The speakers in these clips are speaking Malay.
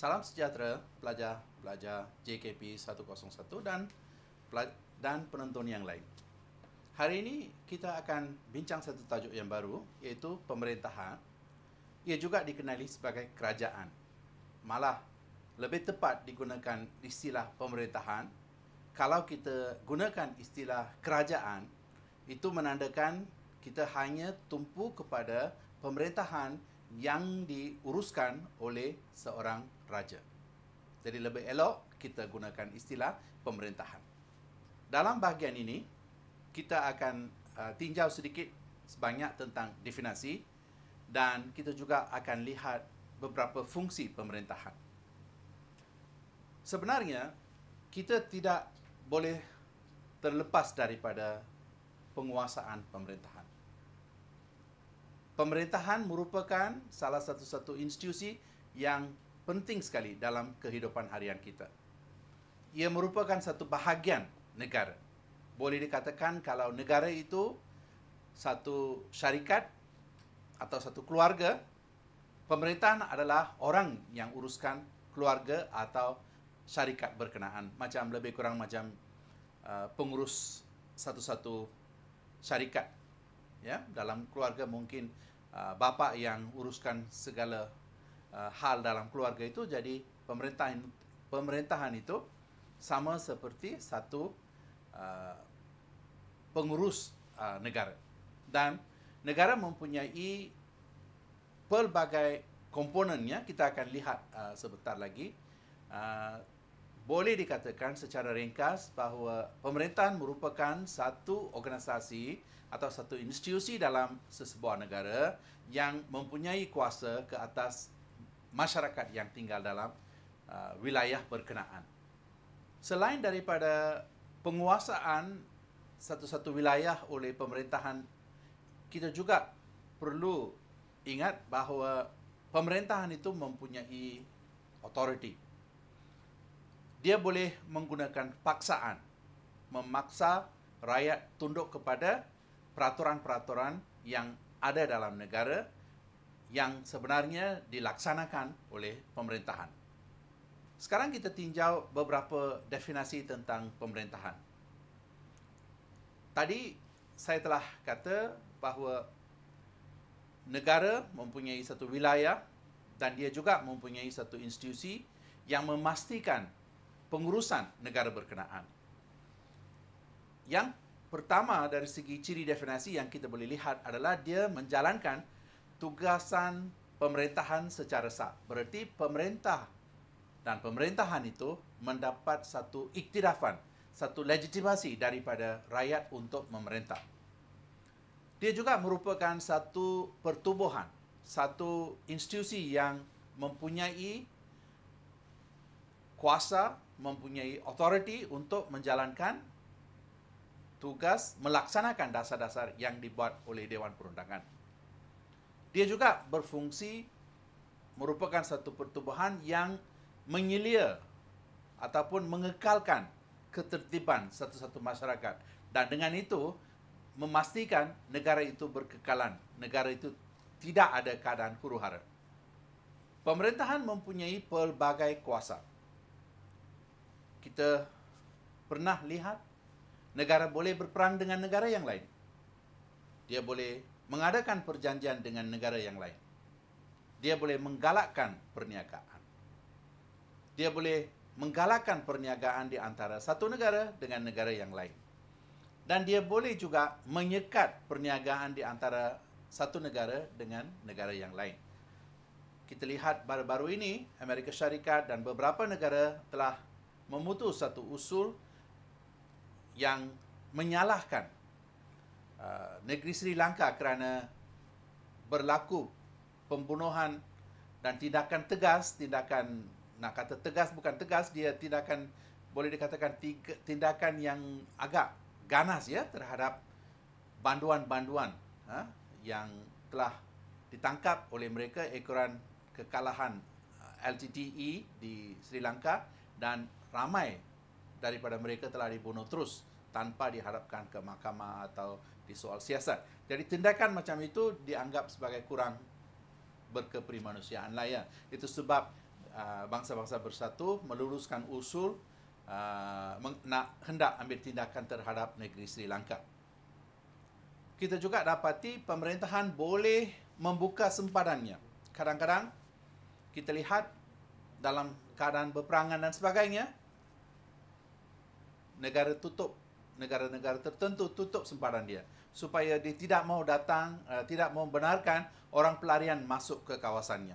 Salam sejahtera pelajar-pelajar JKP 101 dan dan penonton yang lain. Hari ini kita akan bincang satu tajuk yang baru iaitu pemerintahan. Ia juga dikenali sebagai kerajaan. Malah lebih tepat digunakan istilah pemerintahan. Kalau kita gunakan istilah kerajaan, itu menandakan kita hanya tumpu kepada pemerintahan yang diuruskan oleh seorang raja. Jadi lebih elok kita gunakan istilah pemerintahan. Dalam bahagian ini, kita akan uh, tinjau sedikit sebanyak tentang definasi dan kita juga akan lihat beberapa fungsi pemerintahan. Sebenarnya, kita tidak boleh terlepas daripada penguasaan pemerintahan. Pemerintahan merupakan salah satu-satu institusi yang penting sekali dalam kehidupan harian kita. Ia merupakan satu bahagian negara. Boleh dikatakan kalau negara itu satu syarikat atau satu keluarga, pemerintahan adalah orang yang uruskan keluarga atau syarikat berkenaan. Macam lebih kurang macam uh, pengurus satu-satu syarikat. Ya, dalam keluarga mungkin uh, bapa yang uruskan segala uh, hal dalam keluarga itu jadi pemerintahan pemerintahan itu sama seperti satu uh, pengurus uh, negara dan negara mempunyai pelbagai komponennya kita akan lihat uh, sebentar lagi uh, boleh dikatakan secara ringkas bahawa pemerintahan merupakan satu organisasi atau satu institusi dalam sesebuah negara yang mempunyai kuasa ke atas masyarakat yang tinggal dalam uh, wilayah berkenaan. Selain daripada penguasaan satu-satu wilayah oleh pemerintahan, kita juga perlu ingat bahawa pemerintahan itu mempunyai authority. Dia boleh menggunakan paksaan, memaksa rakyat tunduk kepada peraturan-peraturan yang ada dalam negara yang sebenarnya dilaksanakan oleh pemerintahan. Sekarang kita tinjau beberapa definisi tentang pemerintahan. Tadi saya telah kata bahawa negara mempunyai satu wilayah dan dia juga mempunyai satu institusi yang memastikan pengurusan negara berkenaan. Yang pertama dari segi ciri definisi yang kita boleh lihat adalah dia menjalankan tugasan pemerintahan secara sah. Berarti pemerintah dan pemerintahan itu mendapat satu iktirafan, satu legitimasi daripada rakyat untuk memerintah. Dia juga merupakan satu pertubuhan, satu institusi yang mempunyai kuasa, mempunyai authority untuk menjalankan tugas melaksanakan dasar-dasar yang dibuat oleh Dewan Perundangan dia juga berfungsi merupakan satu pertubuhan yang menyelia ataupun mengekalkan ketertiban satu-satu masyarakat dan dengan itu memastikan negara itu berkekalan, negara itu tidak ada keadaan huru-hara. Pemerintahan mempunyai pelbagai kuasa. Kita pernah lihat negara boleh berperang dengan negara yang lain. Dia boleh mengadakan perjanjian dengan negara yang lain. Dia boleh menggalakkan perniagaan. Dia boleh menggalakkan perniagaan di antara satu negara dengan negara yang lain. Dan dia boleh juga menyekat perniagaan di antara satu negara dengan negara yang lain. Kita lihat baru-baru ini Amerika Syarikat dan beberapa negara telah memutus satu usul yang menyalahkan Ah, negeri Sri Lanka kerana berlaku pembunuhan dan tindakan tegas, tindakan nak kata tegas bukan tegas dia tindakan boleh dikatakan tindakan yang agak ganas ya terhadap banduan-banduan ha, yang telah ditangkap oleh mereka ekoran kekalahan ah, LTTE di Sri Lanka dan ramai daripada mereka telah dibunuh terus tanpa diharapkan ke mahkamah atau di soal siasat. Jadi tindakan macam itu dianggap sebagai kurang berkeprimanusiaan lah ya. Itu sebab uh, bangsa-bangsa bersatu meluruskan usul uh, nak hendak ambil tindakan terhadap negeri Sri Lanka. Kita juga dapati pemerintahan boleh membuka sempadannya. Kadang-kadang kita lihat dalam keadaan berperangan dan sebagainya, negara tutup, negara-negara tertentu tutup sempadan dia supaya dia tidak mau datang, uh, tidak mau benarkan orang pelarian masuk ke kawasannya.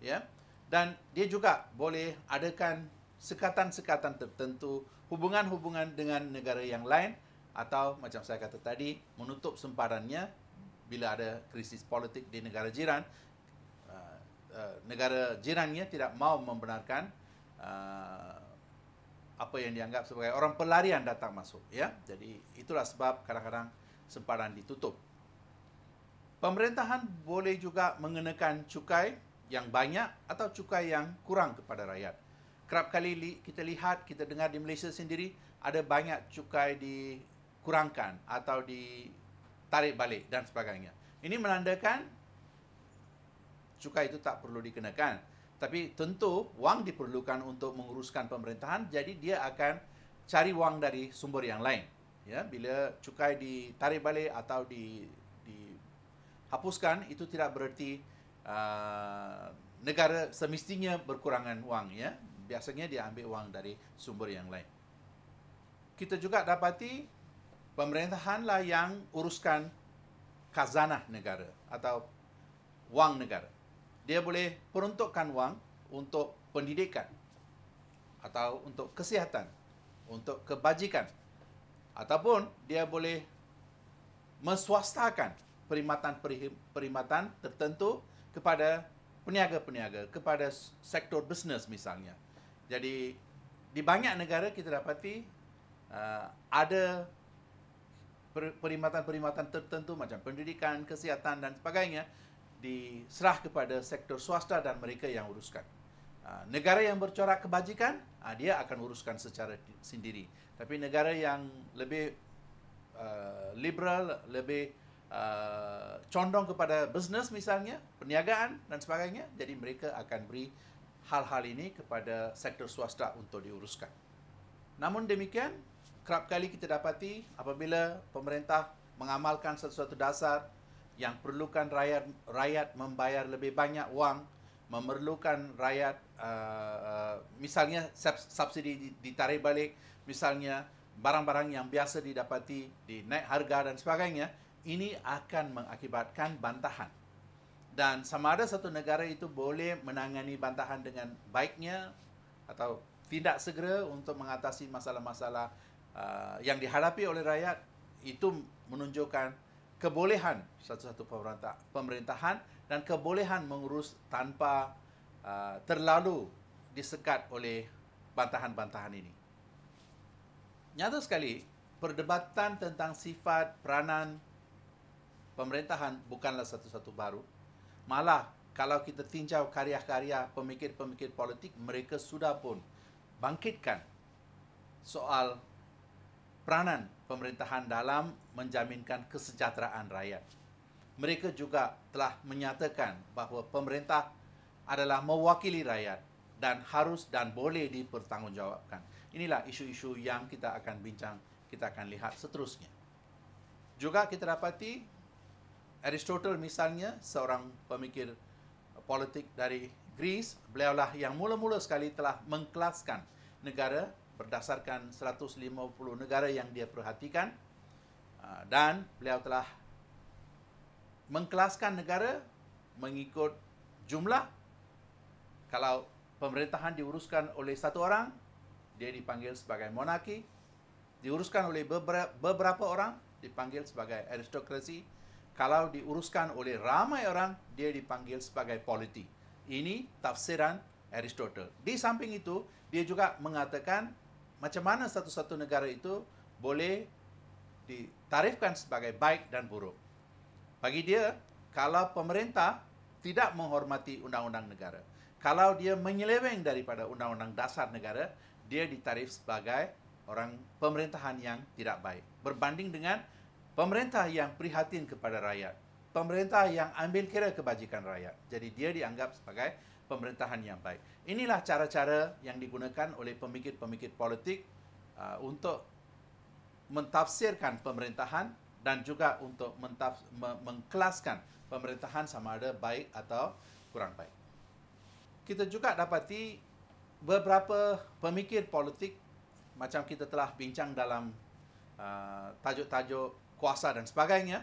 Ya. Yeah? Dan dia juga boleh adakan sekatan-sekatan tertentu, hubungan-hubungan dengan negara yang lain atau macam saya kata tadi, menutup sempadannya bila ada krisis politik di negara jiran. Eh, eh, negara jirannya tidak mau membenarkan apa yang dianggap sebagai orang pelarian datang masuk ya jadi itulah sebab kadang-kadang sempadan ditutup. Pemerintahan boleh juga mengenakan cukai yang banyak atau cukai yang kurang kepada rakyat. Kerap kali li, kita lihat, kita dengar di Malaysia sendiri, ada banyak cukai dikurangkan atau ditarik balik dan sebagainya. Ini menandakan cukai itu tak perlu dikenakan. Tapi tentu wang diperlukan untuk menguruskan pemerintahan, jadi dia akan cari wang dari sumber yang lain ya bila cukai ditarik balik atau di dihapuskan itu tidak bererti uh, negara semestinya berkurangan wang ya biasanya dia ambil wang dari sumber yang lain kita juga dapati pemerintahanlah yang uruskan khazanah negara atau wang negara dia boleh peruntukkan wang untuk pendidikan atau untuk kesihatan untuk kebajikan ataupun dia boleh menswastakan perkhidmatan-perkhidmatan tertentu kepada peniaga-peniaga, kepada sektor bisnes misalnya. Jadi di banyak negara kita dapati uh, ada perkhidmatan-perkhidmatan tertentu macam pendidikan, kesihatan dan sebagainya diserah kepada sektor swasta dan mereka yang uruskan. Ah, negara yang bercorak kebajikan ah, dia akan uruskan secara sendiri tapi negara yang lebih uh, liberal lebih uh, condong kepada bisnes misalnya perniagaan dan sebagainya jadi mereka akan beri hal-hal ini kepada sektor swasta untuk diuruskan namun demikian kerap kali kita dapati apabila pemerintah mengamalkan sesuatu dasar yang perlukan rakyat rakyat membayar lebih banyak wang memerlukan rakyat uh, uh, misalnya subsidi ditarik balik misalnya barang-barang yang biasa didapati di naik harga dan sebagainya ini akan mengakibatkan bantahan dan sama ada satu negara itu boleh menangani bantahan dengan baiknya atau tidak segera untuk mengatasi masalah-masalah uh, yang dihadapi oleh rakyat itu menunjukkan kebolehan satu-satu pemerintahan dan kebolehan mengurus tanpa uh, terlalu disekat oleh bantahan-bantahan ini. Nyata sekali, perdebatan tentang sifat peranan pemerintahan bukanlah satu-satu baru. Malah, kalau kita tinjau karya-karya pemikir-pemikir politik, mereka sudah pun bangkitkan soal peranan pemerintahan dalam menjaminkan kesejahteraan rakyat mereka juga telah menyatakan bahawa pemerintah adalah mewakili rakyat dan harus dan boleh dipertanggungjawabkan. Inilah isu-isu yang kita akan bincang, kita akan lihat seterusnya. Juga kita dapati Aristotle misalnya seorang pemikir politik dari Greece, beliau lah yang mula-mula sekali telah mengkelaskan negara berdasarkan 150 negara yang dia perhatikan ah, dan beliau telah mengkelaskan negara mengikut jumlah. Kalau pemerintahan diuruskan oleh satu orang, dia dipanggil sebagai monarki. Diuruskan oleh beberapa orang, dipanggil sebagai aristokrasi. Kalau diuruskan oleh ramai orang, dia dipanggil sebagai politi. Ini tafsiran Aristotle. Di samping itu, dia juga mengatakan macam mana satu-satu negara itu boleh ditarifkan sebagai baik dan buruk. Bagi dia, kalau pemerintah tidak menghormati undang-undang negara, kalau dia menyeleweng daripada undang-undang dasar negara, dia ditarif sebagai orang pemerintahan yang tidak baik. Berbanding dengan pemerintah yang prihatin kepada rakyat, pemerintah yang ambil kira kebajikan rakyat. Jadi dia dianggap sebagai pemerintahan yang baik. Inilah cara-cara yang digunakan oleh pemikir-pemikir politik uh, untuk mentafsirkan pemerintahan dan juga untuk mengklaskan pemerintahan sama ada baik atau kurang baik. Kita juga dapati beberapa pemikir politik macam kita telah bincang dalam uh, tajuk-tajuk kuasa dan sebagainya.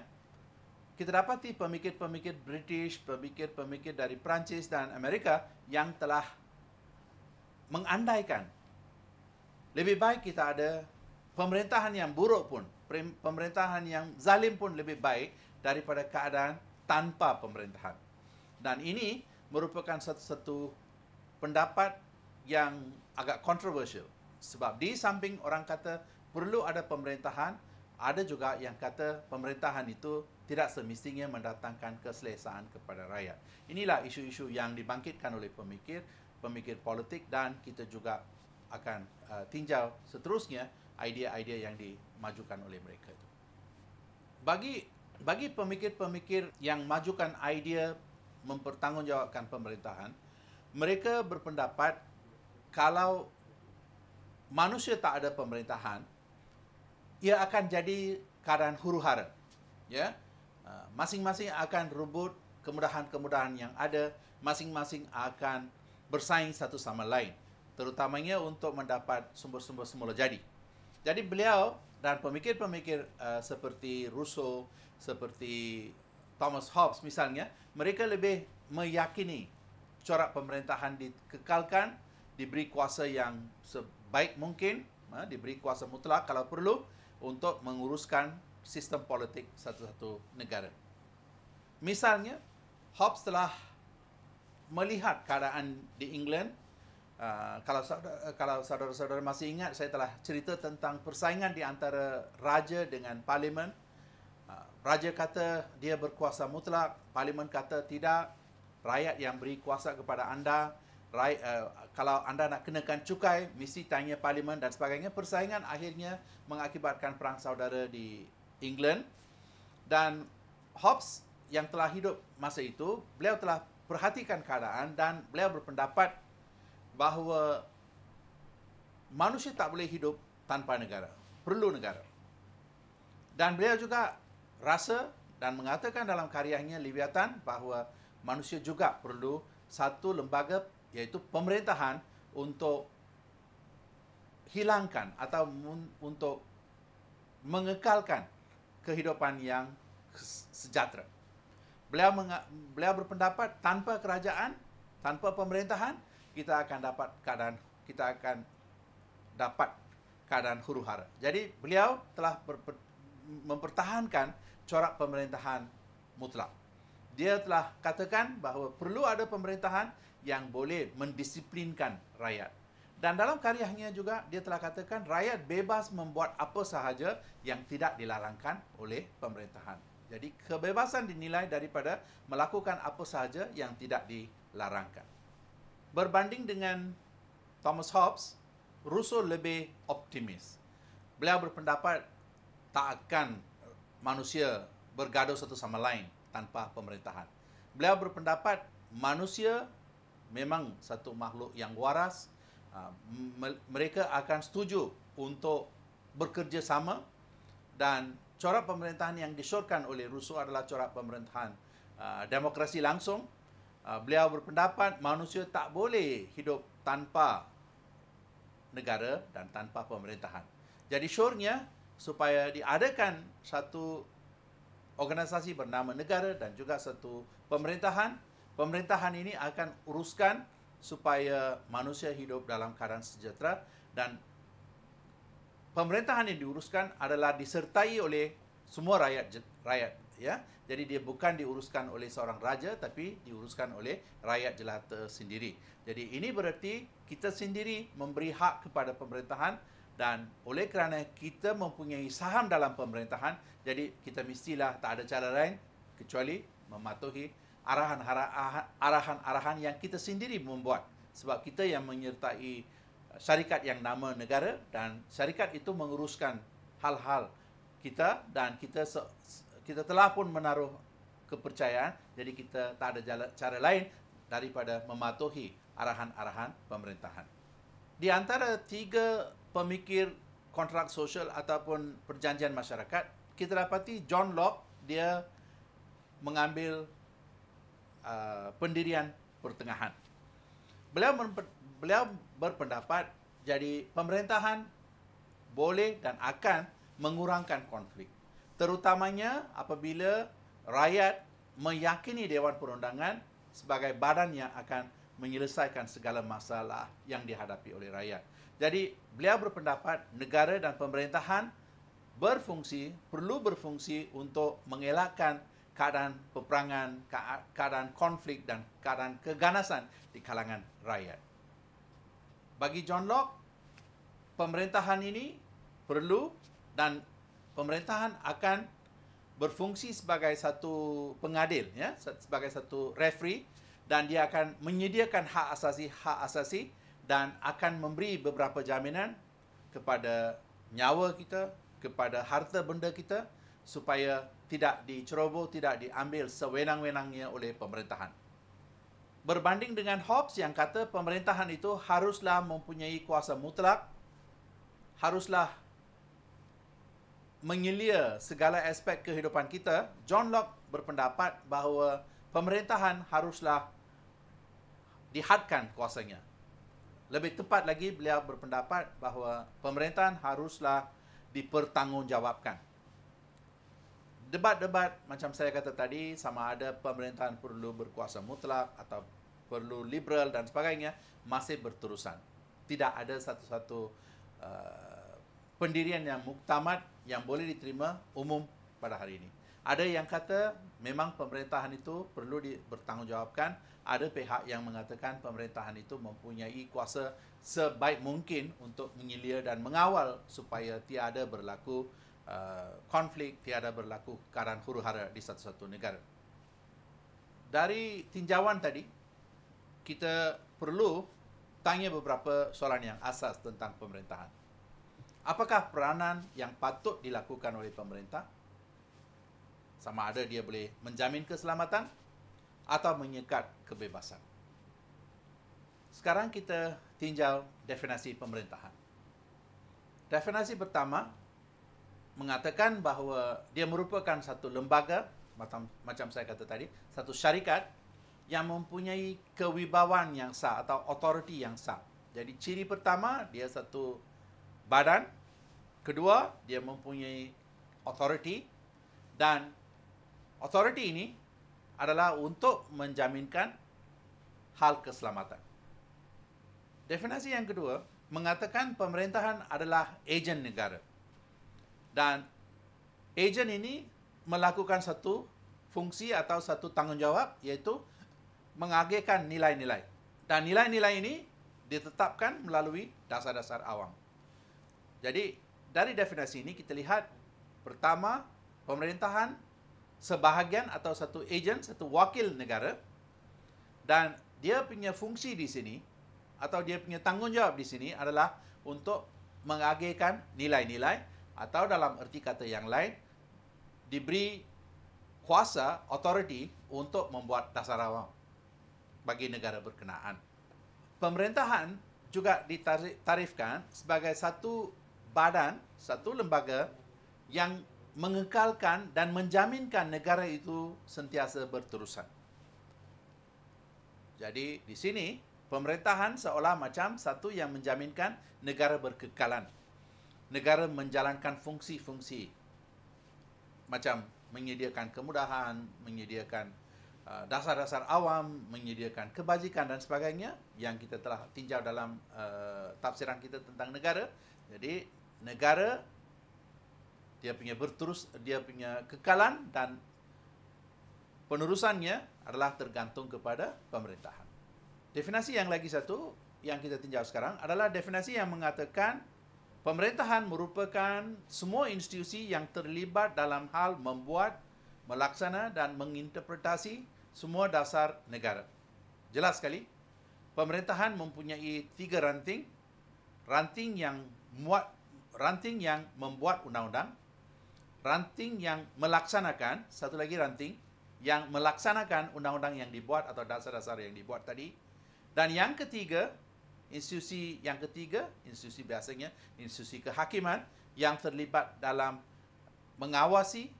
Kita dapati pemikir-pemikir British, pemikir-pemikir dari Perancis dan Amerika yang telah mengandaikan lebih baik kita ada pemerintahan yang buruk pun pemerintahan yang zalim pun lebih baik daripada keadaan tanpa pemerintahan. Dan ini merupakan satu-satu pendapat yang agak kontroversial. Sebab di samping orang kata perlu ada pemerintahan, ada juga yang kata pemerintahan itu tidak semestinya mendatangkan keselesaan kepada rakyat. Inilah isu-isu yang dibangkitkan oleh pemikir, pemikir politik dan kita juga akan uh, tinjau seterusnya idea-idea yang di Majukan oleh mereka itu. Bagi bagi pemikir-pemikir yang majukan idea mempertanggungjawabkan pemerintahan, mereka berpendapat kalau manusia tak ada pemerintahan, ia akan jadi keadaan huru hara. Ya, ah, masing-masing akan rebut kemudahan-kemudahan yang ada, masing-masing akan bersaing satu sama lain, terutamanya untuk mendapat sumber-sumber semula jadi. Jadi beliau dan pemikir-pemikir uh, seperti Rousseau, seperti Thomas Hobbes misalnya, mereka lebih meyakini corak pemerintahan dikekalkan, diberi kuasa yang sebaik mungkin, uh, diberi kuasa mutlak kalau perlu untuk menguruskan sistem politik satu-satu negara. Misalnya, Hobbes telah melihat keadaan di England Ah, kalau saudara, kalau saudara-saudara masih ingat saya telah cerita tentang persaingan di antara raja dengan parlimen. Uh, raja kata dia berkuasa mutlak, parlimen kata tidak. Rakyat yang beri kuasa kepada anda, rakyat, uh, kalau anda nak kenakan cukai mesti tanya parlimen dan sebagainya. Persaingan akhirnya mengakibatkan perang saudara di England. Dan Hobbes yang telah hidup masa itu, beliau telah perhatikan keadaan dan beliau berpendapat bahawa manusia tak boleh hidup tanpa negara. Perlu negara. Dan beliau juga rasa dan mengatakan dalam karyanya Leviathan bahawa manusia juga perlu satu lembaga iaitu pemerintahan untuk hilangkan atau untuk mengekalkan kehidupan yang sejahtera. Beliau beliau berpendapat tanpa kerajaan, tanpa pemerintahan, kita akan dapat keadaan kita akan dapat keadaan huru hara. Jadi beliau telah mempertahankan corak pemerintahan mutlak. Dia telah katakan bahawa perlu ada pemerintahan yang boleh mendisiplinkan rakyat. Dan dalam karyanya juga dia telah katakan rakyat bebas membuat apa sahaja yang tidak dilarangkan oleh pemerintahan. Jadi kebebasan dinilai daripada melakukan apa sahaja yang tidak dilarangkan berbanding dengan Thomas Hobbes, Rousseau lebih optimis. Beliau berpendapat tak akan manusia bergaduh satu sama lain tanpa pemerintahan. Beliau berpendapat manusia memang satu makhluk yang waras. Ah, mereka akan setuju untuk bekerjasama dan corak pemerintahan yang disyorkan oleh Rousseau adalah corak pemerintahan ah, demokrasi langsung Ah, beliau berpendapat manusia tak boleh hidup tanpa negara dan tanpa pemerintahan. Jadi syurnya supaya diadakan satu organisasi bernama negara dan juga satu pemerintahan. Pemerintahan ini akan uruskan supaya manusia hidup dalam keadaan sejahtera dan pemerintahan yang diuruskan adalah disertai oleh semua rakyat rakyat ya jadi dia bukan diuruskan oleh seorang raja tapi diuruskan oleh rakyat jelata sendiri jadi ini bererti kita sendiri memberi hak kepada pemerintahan dan oleh kerana kita mempunyai saham dalam pemerintahan jadi kita mestilah tak ada cara lain kecuali mematuhi arahan-arahan yang kita sendiri membuat sebab kita yang menyertai uh, syarikat yang nama negara dan syarikat itu menguruskan hal-hal kita dan kita se- kita telah pun menaruh kepercayaan jadi kita tak ada jala, cara lain daripada mematuhi arahan-arahan pemerintahan. Di antara tiga pemikir kontrak sosial ataupun perjanjian masyarakat, kita dapati John Locke dia mengambil uh, pendirian pertengahan. Beliau beliau berpendapat jadi pemerintahan boleh dan akan mengurangkan konflik terutamanya apabila rakyat meyakini Dewan Perundangan sebagai badan yang akan menyelesaikan segala masalah yang dihadapi oleh rakyat. Jadi beliau berpendapat negara dan pemerintahan berfungsi, perlu berfungsi untuk mengelakkan keadaan peperangan, keadaan konflik dan keadaan keganasan di kalangan rakyat. Bagi John Locke, pemerintahan ini perlu dan pemerintahan akan berfungsi sebagai satu pengadil ya sebagai satu referee dan dia akan menyediakan hak asasi hak asasi dan akan memberi beberapa jaminan kepada nyawa kita kepada harta benda kita supaya tidak diceroboh tidak diambil sewenang-wenangnya oleh pemerintahan berbanding dengan Hobbes yang kata pemerintahan itu haruslah mempunyai kuasa mutlak haruslah menyelia segala aspek kehidupan kita, John Locke berpendapat bahawa pemerintahan haruslah dihadkan kuasanya. Lebih tepat lagi, beliau berpendapat bahawa pemerintahan haruslah dipertanggungjawabkan. Debat-debat macam saya kata tadi, sama ada pemerintahan perlu berkuasa mutlak atau perlu liberal dan sebagainya, masih berterusan. Tidak ada satu-satu uh, pendirian yang muktamad yang boleh diterima umum pada hari ini. Ada yang kata memang pemerintahan itu perlu dipertanggungjawabkan. Ada pihak yang mengatakan pemerintahan itu mempunyai kuasa sebaik mungkin untuk mengilir dan mengawal supaya tiada berlaku uh, konflik, tiada berlaku karan huru hara di satu-satu negara. Dari tinjauan tadi, kita perlu tanya beberapa soalan yang asas tentang pemerintahan. Apakah peranan yang patut dilakukan oleh pemerintah? Sama ada dia boleh menjamin keselamatan atau menyekat kebebasan. Sekarang kita tinjau definisi pemerintahan. Definisi pertama mengatakan bahawa dia merupakan satu lembaga macam macam saya kata tadi, satu syarikat yang mempunyai kewibawaan yang sah atau authority yang sah. Jadi ciri pertama dia satu badan. Kedua, dia mempunyai authority dan authority ini adalah untuk menjaminkan hal keselamatan. Definisi yang kedua mengatakan pemerintahan adalah ejen negara. Dan ejen ini melakukan satu fungsi atau satu tanggungjawab iaitu mengagihkan nilai-nilai. Dan nilai-nilai ini ditetapkan melalui dasar-dasar awam. Jadi dari definisi ini kita lihat pertama pemerintahan sebahagian atau satu ejen, satu wakil negara dan dia punya fungsi di sini atau dia punya tanggungjawab di sini adalah untuk mengagihkan nilai-nilai atau dalam erti kata yang lain diberi kuasa authority untuk membuat dasar awam bagi negara berkenaan. Pemerintahan juga ditarifkan sebagai satu badan, satu lembaga yang mengekalkan dan menjaminkan negara itu sentiasa berterusan. Jadi di sini pemerintahan seolah macam satu yang menjaminkan negara berkekalan. Negara menjalankan fungsi-fungsi macam menyediakan kemudahan, menyediakan uh, dasar-dasar awam, menyediakan kebajikan dan sebagainya yang kita telah tinjau dalam uh, tafsiran kita tentang negara. Jadi negara dia punya berterus dia punya kekalan dan penerusannya adalah tergantung kepada pemerintahan. Definisi yang lagi satu yang kita tinjau sekarang adalah definisi yang mengatakan pemerintahan merupakan semua institusi yang terlibat dalam hal membuat, melaksana dan menginterpretasi semua dasar negara. Jelas sekali, pemerintahan mempunyai tiga ranting. Ranting yang muat ranting yang membuat undang-undang, ranting yang melaksanakan, satu lagi ranting yang melaksanakan undang-undang yang dibuat atau dasar-dasar yang dibuat tadi. Dan yang ketiga, institusi yang ketiga, institusi biasanya institusi kehakiman yang terlibat dalam mengawasi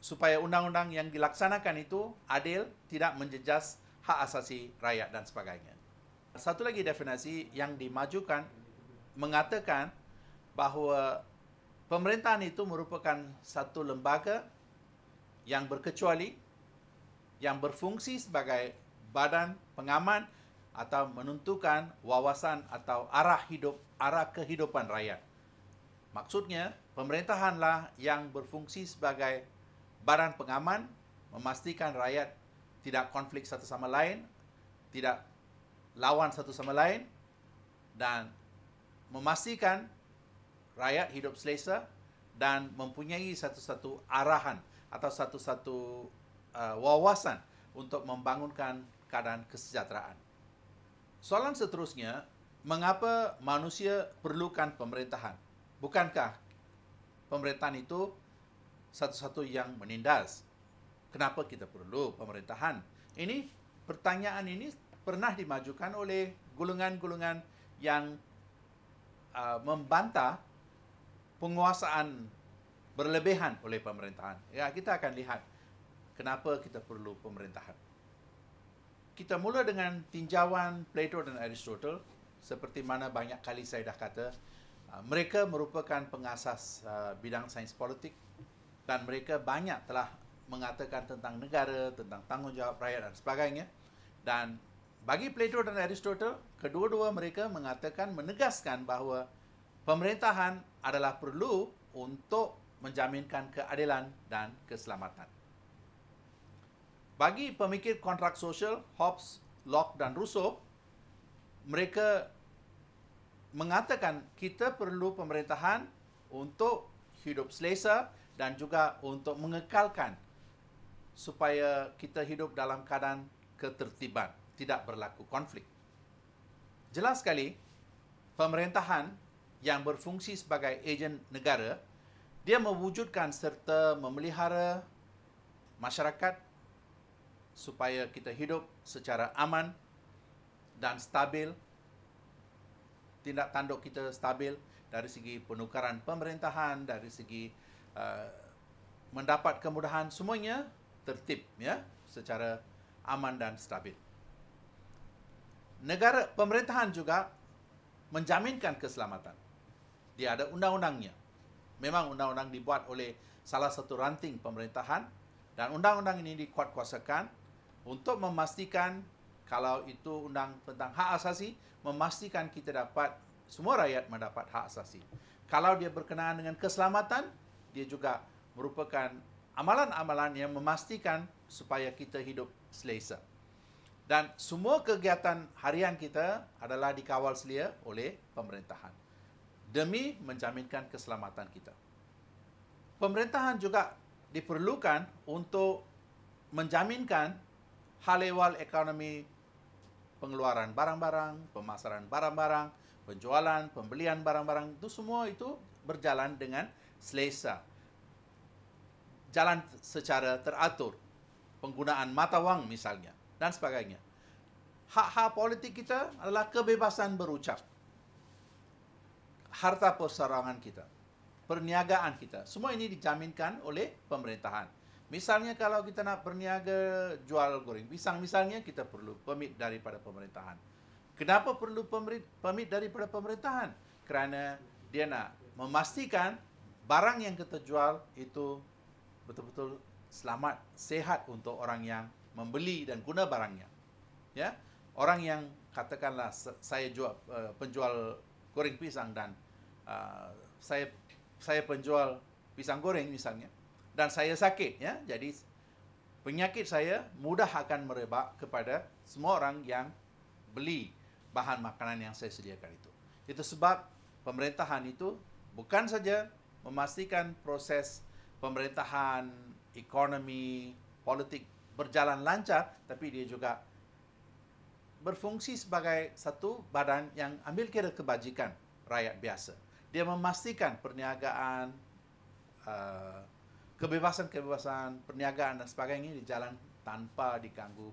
supaya undang-undang yang dilaksanakan itu adil, tidak menjejas hak asasi rakyat dan sebagainya. Satu lagi definisi yang dimajukan mengatakan bahawa pemerintahan itu merupakan satu lembaga yang berkecuali yang berfungsi sebagai badan pengaman atau menentukan wawasan atau arah hidup arah kehidupan rakyat. Maksudnya, pemerintahanlah yang berfungsi sebagai badan pengaman memastikan rakyat tidak konflik satu sama lain, tidak lawan satu sama lain dan memastikan rakyat hidup selesa dan mempunyai satu-satu arahan atau satu-satu uh, wawasan untuk membangunkan keadaan kesejahteraan. Soalan seterusnya, mengapa manusia perlukan pemerintahan? Bukankah pemerintahan itu satu-satu yang menindas? Kenapa kita perlu pemerintahan? Ini pertanyaan ini pernah dimajukan oleh gulungan-gulungan yang Uh, membantah penguasaan berlebihan oleh pemerintahan. Ya, kita akan lihat kenapa kita perlu pemerintahan. Kita mula dengan tinjauan Plato dan Aristotle seperti mana banyak kali saya dah kata, uh, mereka merupakan pengasas uh, bidang sains politik dan mereka banyak telah mengatakan tentang negara, tentang tanggungjawab rakyat dan sebagainya dan bagi Plato dan Aristotle, kedua-dua mereka mengatakan menegaskan bahawa pemerintahan adalah perlu untuk menjaminkan keadilan dan keselamatan. Bagi pemikir kontrak sosial Hobbes, Locke dan Rousseau, mereka mengatakan kita perlu pemerintahan untuk hidup selesa dan juga untuk mengekalkan supaya kita hidup dalam keadaan ketertiban tidak berlaku konflik. Jelas sekali, pemerintahan yang berfungsi sebagai ejen negara, dia mewujudkan serta memelihara masyarakat supaya kita hidup secara aman dan stabil, tindak tanduk kita stabil dari segi penukaran pemerintahan, dari segi uh, mendapat kemudahan, semuanya tertib ya, secara aman dan stabil negara pemerintahan juga menjaminkan keselamatan. Dia ada undang-undangnya. Memang undang-undang dibuat oleh salah satu ranting pemerintahan dan undang-undang ini dikuatkuasakan untuk memastikan kalau itu undang tentang hak asasi, memastikan kita dapat semua rakyat mendapat hak asasi. Kalau dia berkenaan dengan keselamatan, dia juga merupakan amalan-amalan yang memastikan supaya kita hidup selesa dan semua kegiatan harian kita adalah dikawal selia oleh pemerintahan demi menjaminkan keselamatan kita. Pemerintahan juga diperlukan untuk menjaminkan hal ehwal ekonomi pengeluaran barang-barang, pemasaran barang-barang, penjualan, pembelian barang-barang itu semua itu berjalan dengan selesa. Jalan secara teratur penggunaan mata wang misalnya dan sebagainya. Hak-hak politik kita adalah kebebasan berucap. Harta perserangan kita. Perniagaan kita. Semua ini dijaminkan oleh pemerintahan. Misalnya kalau kita nak berniaga jual goreng pisang, misalnya kita perlu permit daripada pemerintahan. Kenapa perlu permit daripada pemerintahan? Kerana dia nak memastikan barang yang kita jual itu betul-betul selamat, sehat untuk orang yang membeli dan guna barangnya. Ya. Orang yang katakanlah saya jual uh, penjual goreng pisang dan uh, saya saya penjual pisang goreng misalnya dan saya sakit ya. Jadi penyakit saya mudah akan merebak kepada semua orang yang beli bahan makanan yang saya sediakan itu. Itu sebab pemerintahan itu bukan saja memastikan proses pemerintahan, ekonomi, politik berjalan lancar tapi dia juga berfungsi sebagai satu badan yang ambil kira kebajikan rakyat biasa. Dia memastikan perniagaan, uh, kebebasan-kebebasan, perniagaan dan sebagainya di jalan tanpa diganggu,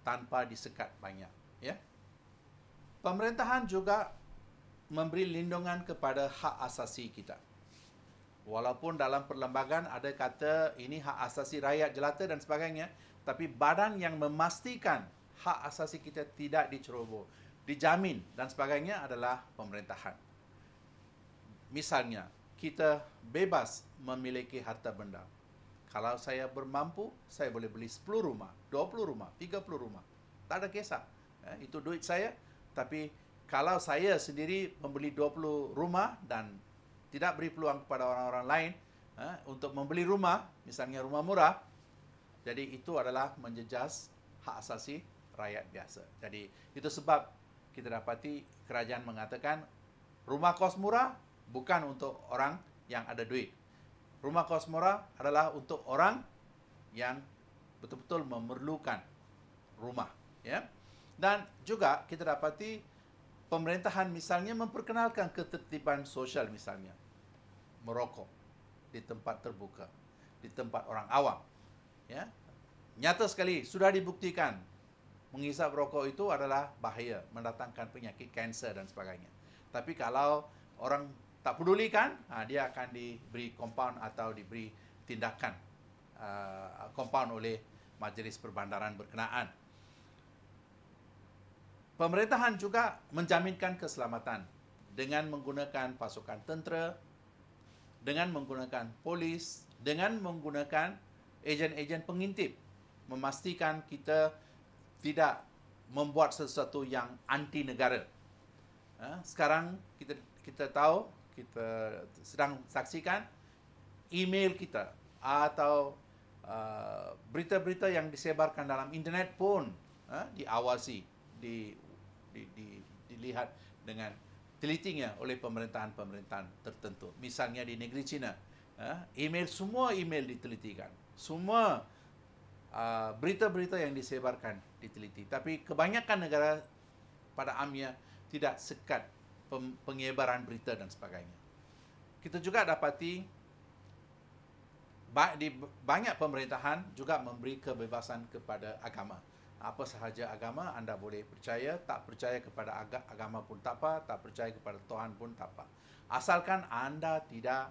tanpa disekat banyak. Ya? Pemerintahan juga memberi lindungan kepada hak asasi kita. Walaupun dalam perlembagaan ada kata ini hak asasi rakyat jelata dan sebagainya, tapi badan yang memastikan hak asasi kita tidak diceroboh, dijamin dan sebagainya adalah pemerintahan. Misalnya, kita bebas memiliki harta benda. Kalau saya bermampu, saya boleh beli 10 rumah, 20 rumah, 30 rumah. Tak ada kisah. Ya, itu duit saya. Tapi kalau saya sendiri membeli 20 rumah dan tidak beri peluang kepada orang-orang lain ya, untuk membeli rumah, misalnya rumah murah, jadi itu adalah menjejas hak asasi rakyat biasa. Jadi itu sebab kita dapati kerajaan mengatakan rumah kos murah bukan untuk orang yang ada duit. Rumah kos murah adalah untuk orang yang betul-betul memerlukan rumah. Ya? Dan juga kita dapati pemerintahan misalnya memperkenalkan ketertiban sosial misalnya. Merokok di tempat terbuka, di tempat orang awam ya nyata sekali sudah dibuktikan menghisap rokok itu adalah bahaya mendatangkan penyakit kanser dan sebagainya tapi kalau orang tak pedulikan ha, dia akan diberi compound atau diberi tindakan uh, compound oleh majlis perbandaran berkenaan pemerintahan juga menjaminkan keselamatan dengan menggunakan pasukan tentera dengan menggunakan polis dengan menggunakan ejen-ejen pengintip memastikan kita tidak membuat sesuatu yang anti negara. Ha, sekarang kita kita tahu kita sedang saksikan email kita atau uh, berita-berita yang disebarkan dalam internet pun ha, diawasi, di, di, di, dilihat dengan telitinya oleh pemerintahan-pemerintahan tertentu. Misalnya di negeri China, ha, email semua email ditelitikan semua uh, berita-berita uh, yang disebarkan diteliti. Tapi kebanyakan negara pada amnya tidak sekat pengebaran berita dan sebagainya. Kita juga dapati di banyak pemerintahan juga memberi kebebasan kepada agama. Apa sahaja agama anda boleh percaya, tak percaya kepada agama pun tak apa, tak percaya kepada Tuhan pun tak apa. Asalkan anda tidak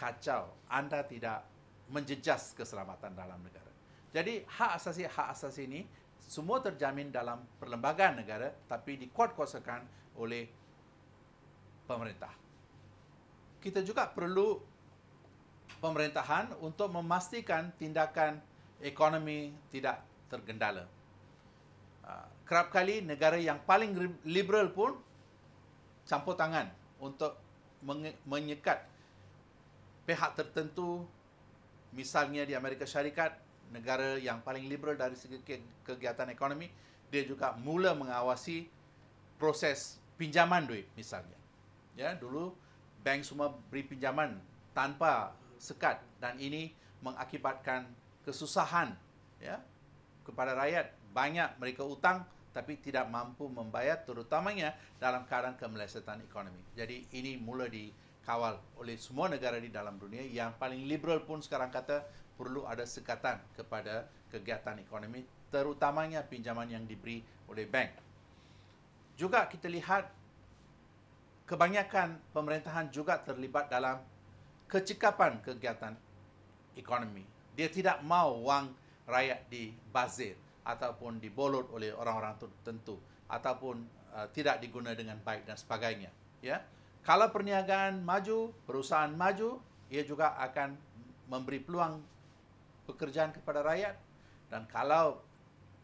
kacau, anda tidak menjejas keselamatan dalam negara. Jadi hak asasi hak asasi ini semua terjamin dalam perlembagaan negara tapi dikuatkuasakan oleh pemerintah. Kita juga perlu pemerintahan untuk memastikan tindakan ekonomi tidak tergendala. Ah, kerap kali negara yang paling liberal pun campur tangan untuk menyekat pihak tertentu misalnya di Amerika Syarikat negara yang paling liberal dari segi kegiatan ekonomi dia juga mula mengawasi proses pinjaman duit misalnya ya dulu bank semua beri pinjaman tanpa sekat dan ini mengakibatkan kesusahan ya kepada rakyat banyak mereka utang tapi tidak mampu membayar terutamanya dalam keadaan kemelesetan ekonomi jadi ini mula di dikawal oleh semua negara di dalam dunia yang paling liberal pun sekarang kata perlu ada sekatan kepada kegiatan ekonomi terutamanya pinjaman yang diberi oleh bank. Juga kita lihat kebanyakan pemerintahan juga terlibat dalam kecekapan kegiatan ekonomi. Dia tidak mahu wang rakyat dibazir ataupun dibolot oleh orang-orang tertentu ataupun uh, tidak diguna dengan baik dan sebagainya. Ya. Kalau perniagaan maju, perusahaan maju, ia juga akan memberi peluang pekerjaan kepada rakyat. Dan kalau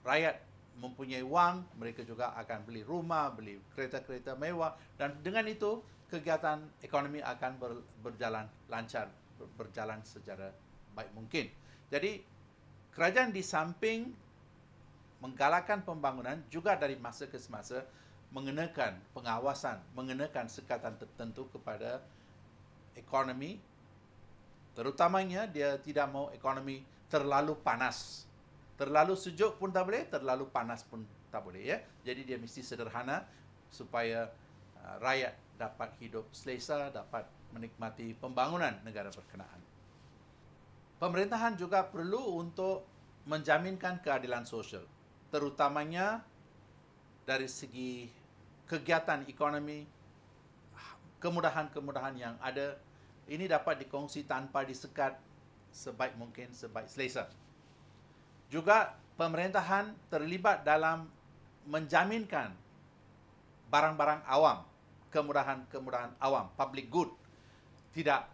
rakyat mempunyai wang, mereka juga akan beli rumah, beli kereta-kereta mewah. Dan dengan itu, kegiatan ekonomi akan berjalan lancar, berjalan secara baik mungkin. Jadi, kerajaan di samping menggalakkan pembangunan juga dari masa ke semasa, mengenakan pengawasan, mengenakan sekatan tertentu kepada ekonomi. Terutamanya dia tidak mahu ekonomi terlalu panas. Terlalu sejuk pun tak boleh, terlalu panas pun tak boleh. ya. Jadi dia mesti sederhana supaya uh, rakyat dapat hidup selesa, dapat menikmati pembangunan negara berkenaan. Pemerintahan juga perlu untuk menjaminkan keadilan sosial. Terutamanya dari segi kegiatan ekonomi, kemudahan-kemudahan yang ada, ini dapat dikongsi tanpa disekat sebaik mungkin, sebaik selesa. Juga pemerintahan terlibat dalam menjaminkan barang-barang awam, kemudahan-kemudahan awam, public good, tidak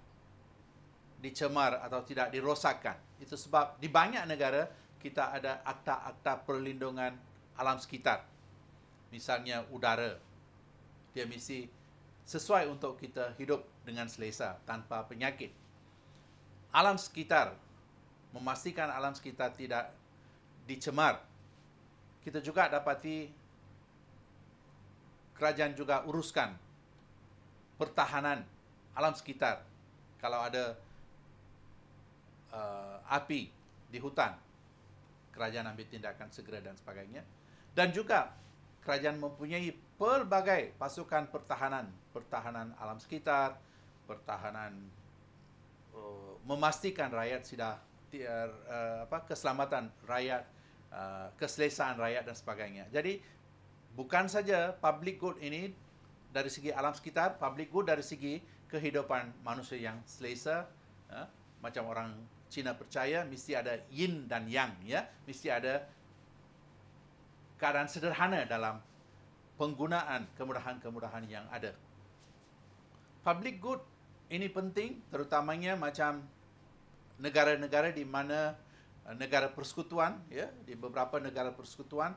dicemar atau tidak dirosakkan. Itu sebab di banyak negara kita ada akta-akta perlindungan alam sekitar misalnya udara dia mesti sesuai untuk kita hidup dengan selesa tanpa penyakit alam sekitar memastikan alam sekitar tidak dicemar kita juga dapati kerajaan juga uruskan pertahanan alam sekitar kalau ada uh, api di hutan kerajaan ambil tindakan segera dan sebagainya dan juga kerajaan mempunyai pelbagai pasukan pertahanan, pertahanan alam sekitar, pertahanan uh, memastikan rakyat sudah uh, uh, apa keselamatan rakyat, uh, keselesaan rakyat dan sebagainya. Jadi bukan saja public good ini dari segi alam sekitar, public good dari segi kehidupan manusia yang selesa, uh, macam orang Cina percaya mesti ada yin dan yang ya, mesti ada keadaan sederhana dalam penggunaan kemudahan-kemudahan yang ada. Public good ini penting terutamanya macam negara-negara di mana eh, negara persekutuan ya di beberapa negara persekutuan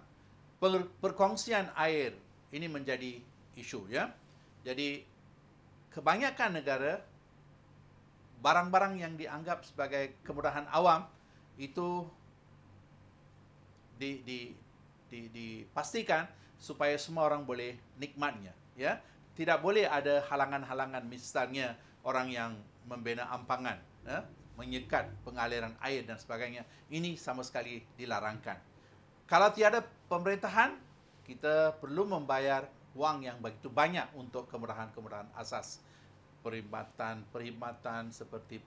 perkongsian air ini menjadi isu ya. Jadi kebanyakan negara barang-barang yang dianggap sebagai kemudahan awam itu di di di, dipastikan supaya semua orang boleh nikmatnya. Ya, tidak boleh ada halangan-halangan misalnya orang yang membina ampangan, ya? menyekat pengaliran air dan sebagainya. Ini sama sekali dilarangkan. Kalau tiada pemerintahan, kita perlu membayar wang yang begitu banyak untuk kemurahan-kemurahan asas perkhidmatan-perkhidmatan seperti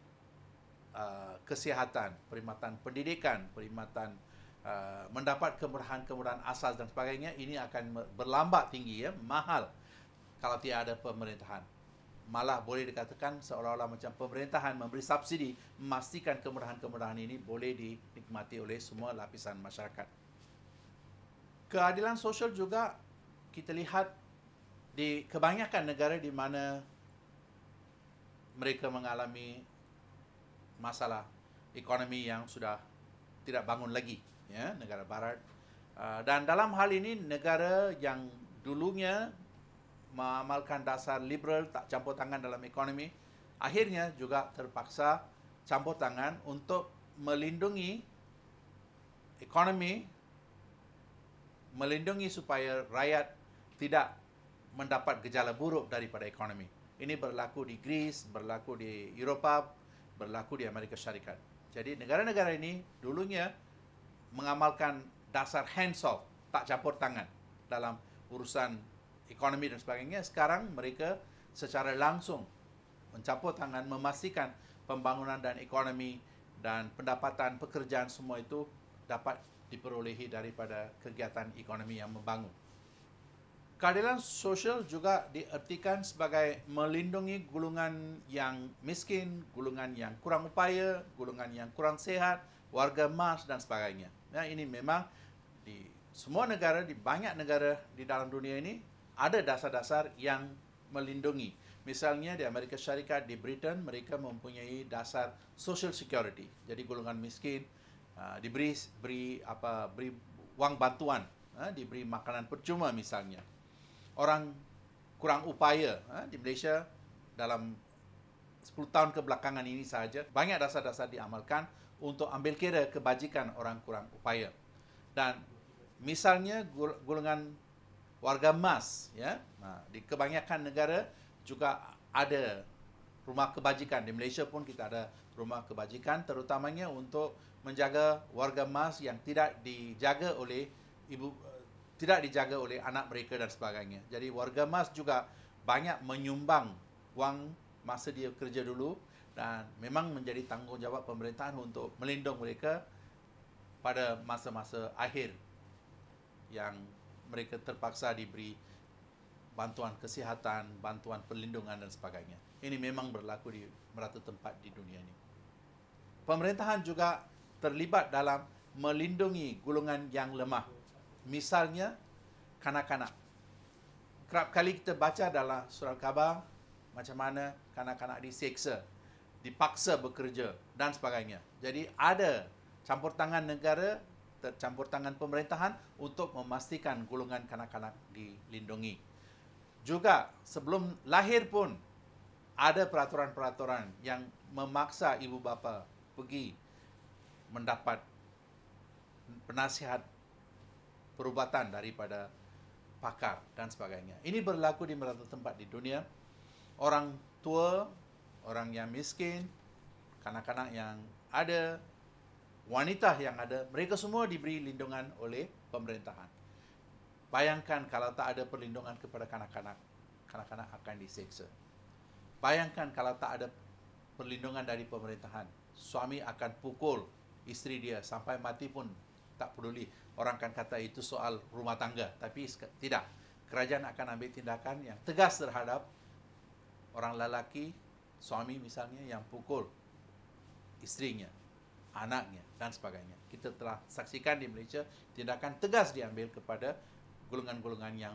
uh, kesihatan, perkhidmatan pendidikan, perkhidmatan uh, mendapat kemurahan-kemurahan asas dan sebagainya ini akan berlambat tinggi ya mahal kalau tidak ada pemerintahan malah boleh dikatakan seolah-olah macam pemerintahan memberi subsidi memastikan kemurahan-kemurahan ini boleh dinikmati oleh semua lapisan masyarakat keadilan sosial juga kita lihat di kebanyakan negara di mana mereka mengalami masalah ekonomi yang sudah tidak bangun lagi ya negara barat ah, dan dalam hal ini negara yang dulunya mengamalkan dasar liberal tak campur tangan dalam ekonomi akhirnya juga terpaksa campur tangan untuk melindungi ekonomi melindungi supaya rakyat tidak mendapat gejala buruk daripada ekonomi. Ini berlaku di Greece, berlaku di Eropah, berlaku di Amerika Syarikat. Jadi negara-negara ini dulunya mengamalkan dasar hands off, tak campur tangan dalam urusan ekonomi dan sebagainya. Sekarang mereka secara langsung mencampur tangan memastikan pembangunan dan ekonomi dan pendapatan pekerjaan semua itu dapat diperolehi daripada kegiatan ekonomi yang membangun. Keadilan sosial juga diertikan sebagai melindungi gulungan yang miskin, gulungan yang kurang upaya, gulungan yang kurang sehat, warga emas dan sebagainya. Nah ini memang di semua negara, di banyak negara di dalam dunia ini ada dasar-dasar yang melindungi. Misalnya di Amerika Syarikat, di Britain, mereka mempunyai dasar social security. Jadi golongan miskin uh, diberi beri apa beri wang bantuan, uh, diberi makanan percuma misalnya. Orang kurang upaya uh, di Malaysia dalam 10 tahun kebelakangan ini sahaja banyak dasar-dasar diamalkan untuk ambil kira kebajikan orang kurang upaya. Dan misalnya golongan warga emas ya ha, di kebanyakan negara juga ada rumah kebajikan di Malaysia pun kita ada rumah kebajikan terutamanya untuk menjaga warga emas yang tidak dijaga oleh ibu tidak dijaga oleh anak mereka dan sebagainya. Jadi warga emas juga banyak menyumbang wang masa dia kerja dulu dan memang menjadi tanggungjawab pemerintahan untuk melindung mereka pada masa-masa akhir yang mereka terpaksa diberi bantuan kesihatan, bantuan perlindungan dan sebagainya. Ini memang berlaku di merata tempat di dunia ini. Pemerintahan juga terlibat dalam melindungi golongan yang lemah. Misalnya, kanak-kanak. Kerap kali kita baca dalam surat khabar macam mana kanak-kanak diseksa dipaksa bekerja dan sebagainya. Jadi ada campur tangan negara, campur tangan pemerintahan untuk memastikan golongan kanak-kanak dilindungi. Juga sebelum lahir pun ada peraturan-peraturan yang memaksa ibu bapa pergi mendapat penasihat perubatan daripada pakar dan sebagainya. Ini berlaku di merata tempat di dunia. Orang tua orang yang miskin, kanak-kanak yang ada, wanita yang ada, mereka semua diberi lindungan oleh pemerintahan. Bayangkan kalau tak ada perlindungan kepada kanak-kanak, kanak-kanak akan diseksa. Bayangkan kalau tak ada perlindungan dari pemerintahan, suami akan pukul isteri dia sampai mati pun tak peduli. Orang akan kata itu soal rumah tangga, tapi tidak. Kerajaan akan ambil tindakan yang tegas terhadap orang lelaki suami misalnya yang pukul istrinya, anaknya dan sebagainya. Kita telah saksikan di Malaysia tindakan tegas diambil kepada golongan-golongan yang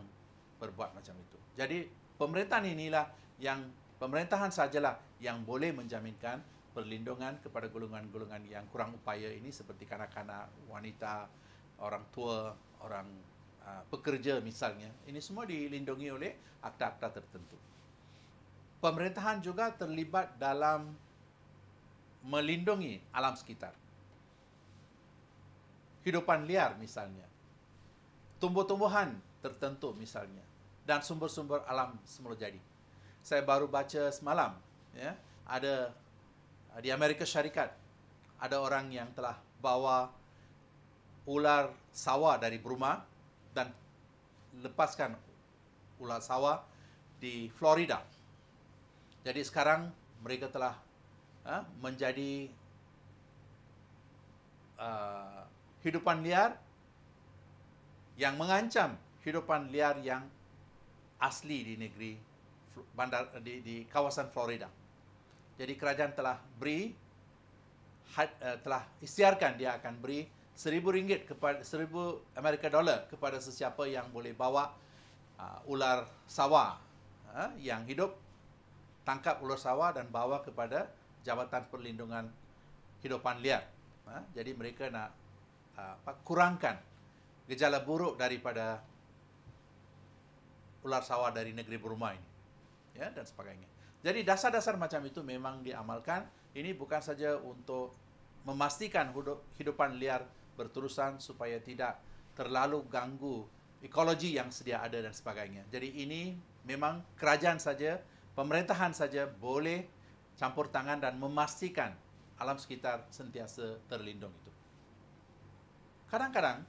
berbuat macam itu. Jadi pemerintahan inilah yang pemerintahan sajalah yang boleh menjaminkan perlindungan kepada golongan-golongan yang kurang upaya ini seperti kanak-kanak, wanita, orang tua, orang uh, pekerja misalnya. Ini semua dilindungi oleh akta-akta tertentu pemerintahan juga terlibat dalam melindungi alam sekitar. Hidupan liar misalnya. Tumbuh-tumbuhan tertentu misalnya dan sumber-sumber alam semula jadi. Saya baru baca semalam ya, ada uh, di Amerika Syarikat ada orang yang telah bawa ular sawah dari Bruma dan lepaskan ular sawah di Florida jadi sekarang mereka telah uh, menjadi uh, hidupan liar yang mengancam hidupan liar yang asli di negeri bandar di, di kawasan Florida. Jadi kerajaan telah beri had, uh, telah istiarkan dia akan beri seribu ringgit kepada seribu Amerika dolar kepada sesiapa yang boleh bawa uh, ular sawah uh, yang hidup tangkap ular sawah dan bawa kepada Jabatan Perlindungan Hidupan Liar. Ha? Jadi mereka nak ha, kurangkan gejala buruk daripada ular sawah dari negeri Burma ini. Ya, dan sebagainya. Jadi dasar-dasar macam itu memang diamalkan. Ini bukan saja untuk memastikan hidup, hidupan liar berterusan supaya tidak terlalu ganggu ekologi yang sedia ada dan sebagainya. Jadi ini memang kerajaan saja pemerintahan saja boleh campur tangan dan memastikan alam sekitar sentiasa terlindung itu. Kadang-kadang,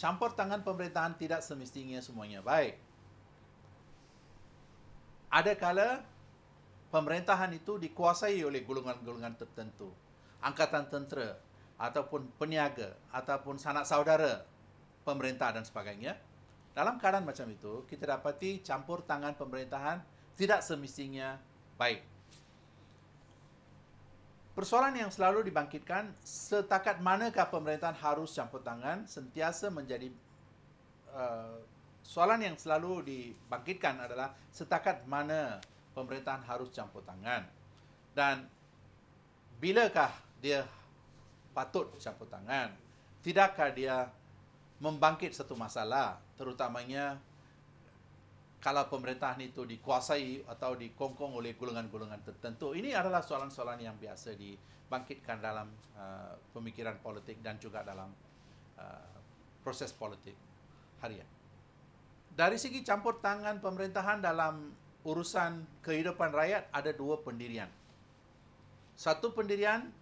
campur tangan pemerintahan tidak semestinya semuanya baik. Ada kala pemerintahan itu dikuasai oleh golongan-golongan tertentu. Angkatan tentera, ataupun peniaga, ataupun sanak saudara pemerintah dan sebagainya. Dalam keadaan macam itu, kita dapati campur tangan pemerintahan tidak semestinya baik. Persoalan yang selalu dibangkitkan, setakat manakah pemerintahan harus campur tangan, sentiasa menjadi uh, soalan yang selalu dibangkitkan adalah setakat mana pemerintahan harus campur tangan dan bilakah dia patut campur tangan? Tidakkah dia membangkit satu masalah, terutamanya kalau pemerintahan itu dikuasai atau dikongkong oleh golongan-golongan tertentu. Ini adalah soalan-soalan yang biasa dibangkitkan dalam uh, pemikiran politik dan juga dalam uh, proses politik harian. Dari segi campur tangan pemerintahan dalam urusan kehidupan rakyat ada dua pendirian. Satu pendirian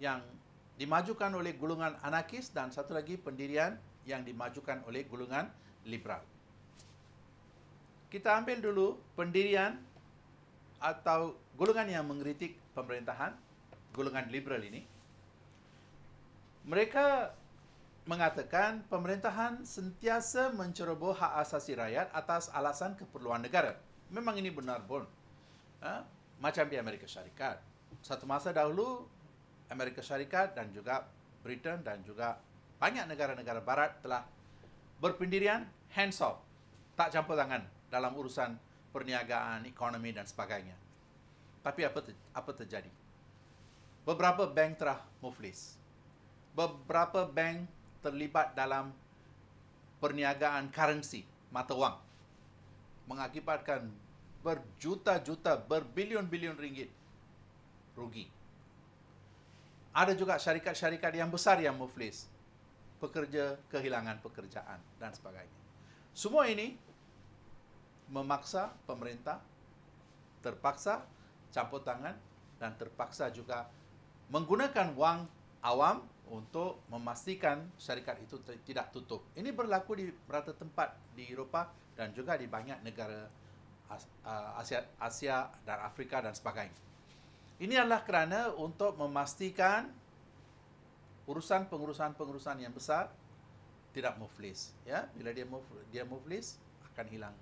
yang dimajukan oleh golongan anarkis dan satu lagi pendirian yang dimajukan oleh golongan liberal kita ambil dulu pendirian atau golongan yang mengkritik pemerintahan, golongan liberal ini. Mereka mengatakan pemerintahan sentiasa menceroboh hak asasi rakyat atas alasan keperluan negara. Memang ini benar pun. Ha? Macam di Amerika Syarikat. Satu masa dahulu, Amerika Syarikat dan juga Britain dan juga banyak negara-negara barat telah berpendirian hands off. Tak campur tangan dalam urusan perniagaan, ekonomi dan sebagainya. Tapi apa ter, apa terjadi? Beberapa bank telah muflis. Beberapa bank terlibat dalam perniagaan currency, mata wang. Mengakibatkan berjuta-juta, berbilion-bilion ringgit rugi. Ada juga syarikat-syarikat yang besar yang muflis. Pekerja kehilangan pekerjaan dan sebagainya. Semua ini memaksa pemerintah, terpaksa campur tangan dan terpaksa juga menggunakan wang awam untuk memastikan syarikat itu tidak tutup. Ini berlaku di merata tempat di Eropah dan juga di banyak negara uh, Asia, Asia dan Afrika dan sebagainya. Ini adalah kerana untuk memastikan urusan pengurusan pengurusan yang besar tidak muflis. Ya, bila dia muflis, dia muflis akan hilang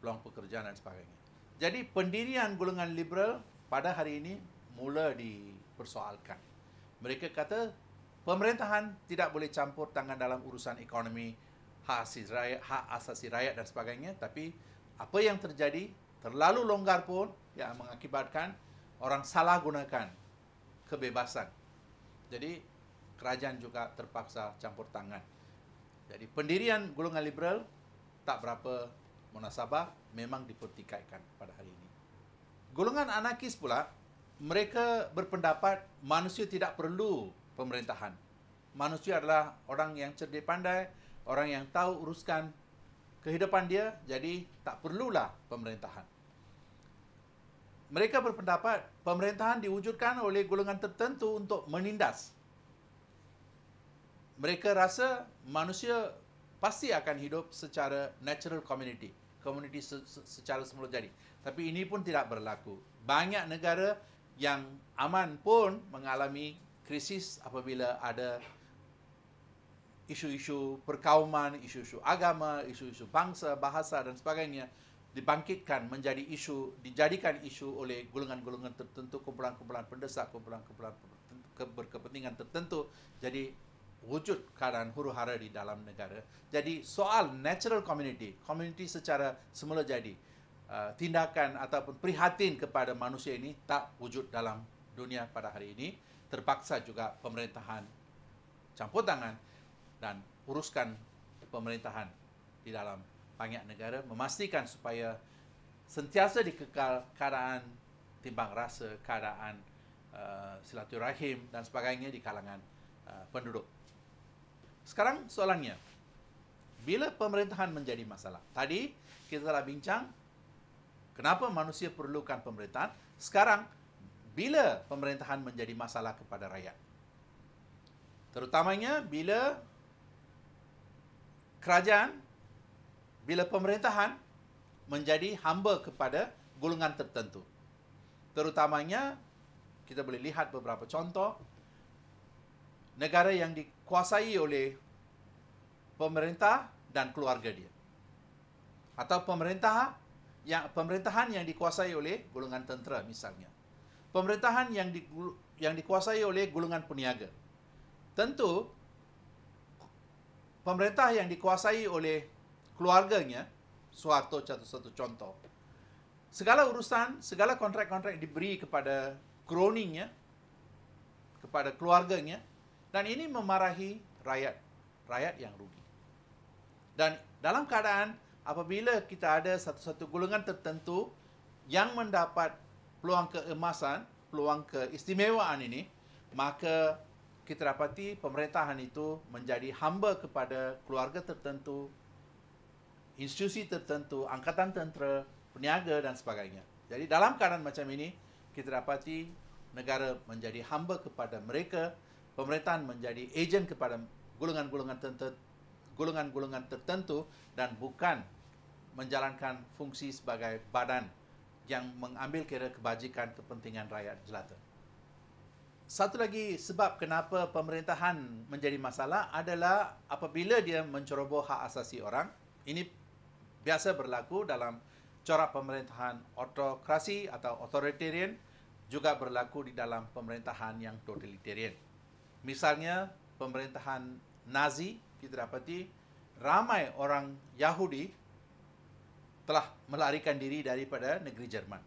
peluang pekerjaan dan sebagainya. Jadi pendirian golongan liberal pada hari ini mula dipersoalkan. Mereka kata pemerintahan tidak boleh campur tangan dalam urusan ekonomi, hak asasi rakyat, hak asasi rakyat dan sebagainya, tapi apa yang terjadi terlalu longgar pun ya mengakibatkan orang salah gunakan kebebasan. Jadi kerajaan juga terpaksa campur tangan. Jadi pendirian golongan liberal tak berapa munasabah memang dipertikaikan pada hari ini. Golongan anarkis pula, mereka berpendapat manusia tidak perlu pemerintahan. Manusia adalah orang yang cerdik pandai, orang yang tahu uruskan kehidupan dia, jadi tak perlulah pemerintahan. Mereka berpendapat pemerintahan diwujudkan oleh golongan tertentu untuk menindas. Mereka rasa manusia pasti akan hidup secara natural community komuniti secara semula jadi. Tapi ini pun tidak berlaku. Banyak negara yang aman pun mengalami krisis apabila ada isu-isu perkauman, isu-isu agama, isu-isu bangsa, bahasa dan sebagainya dibangkitkan menjadi isu, dijadikan isu oleh golongan-golongan tertentu, kumpulan-kumpulan pendesak, kumpulan-kumpulan berkepentingan tertentu. Jadi wujud keadaan huru hara di dalam negara. Jadi soal natural community, community secara semula jadi, uh, tindakan ataupun prihatin kepada manusia ini tak wujud dalam dunia pada hari ini. Terpaksa juga pemerintahan campur tangan dan uruskan pemerintahan di dalam banyak negara memastikan supaya sentiasa dikekal keadaan timbang rasa, keadaan uh, silaturahim dan sebagainya di kalangan uh, penduduk. Sekarang soalannya, bila pemerintahan menjadi masalah? Tadi kita telah bincang kenapa manusia perlukan pemerintahan. Sekarang, bila pemerintahan menjadi masalah kepada rakyat? Terutamanya bila kerajaan, bila pemerintahan menjadi hamba kepada golongan tertentu. Terutamanya, kita boleh lihat beberapa contoh negara yang di, dikuasai oleh pemerintah dan keluarga dia atau pemerintah yang pemerintahan yang dikuasai oleh golongan tentera misalnya pemerintahan yang di, yang dikuasai oleh golongan peniaga tentu pemerintah yang dikuasai oleh keluarganya suatu satu satu contoh segala urusan segala kontrak-kontrak diberi kepada kroninya kepada keluarganya dan ini memarahi rakyat rakyat yang rugi. Dan dalam keadaan apabila kita ada satu-satu golongan tertentu yang mendapat peluang keemasan, peluang keistimewaan ini, maka kita dapati pemerintahan itu menjadi hamba kepada keluarga tertentu, institusi tertentu, angkatan tentera, peniaga dan sebagainya. Jadi dalam keadaan macam ini, kita dapati negara menjadi hamba kepada mereka pemerintahan menjadi ejen kepada golongan-golongan tertentu, golongan-golongan tertentu dan bukan menjalankan fungsi sebagai badan yang mengambil kira kebajikan kepentingan rakyat jelata. Satu lagi sebab kenapa pemerintahan menjadi masalah adalah apabila dia menceroboh hak asasi orang. Ini biasa berlaku dalam corak pemerintahan otokrasi atau authoritarian juga berlaku di dalam pemerintahan yang totalitarian. Misalnya pemerintahan Nazi kita dapati ramai orang Yahudi telah melarikan diri daripada negeri Jerman.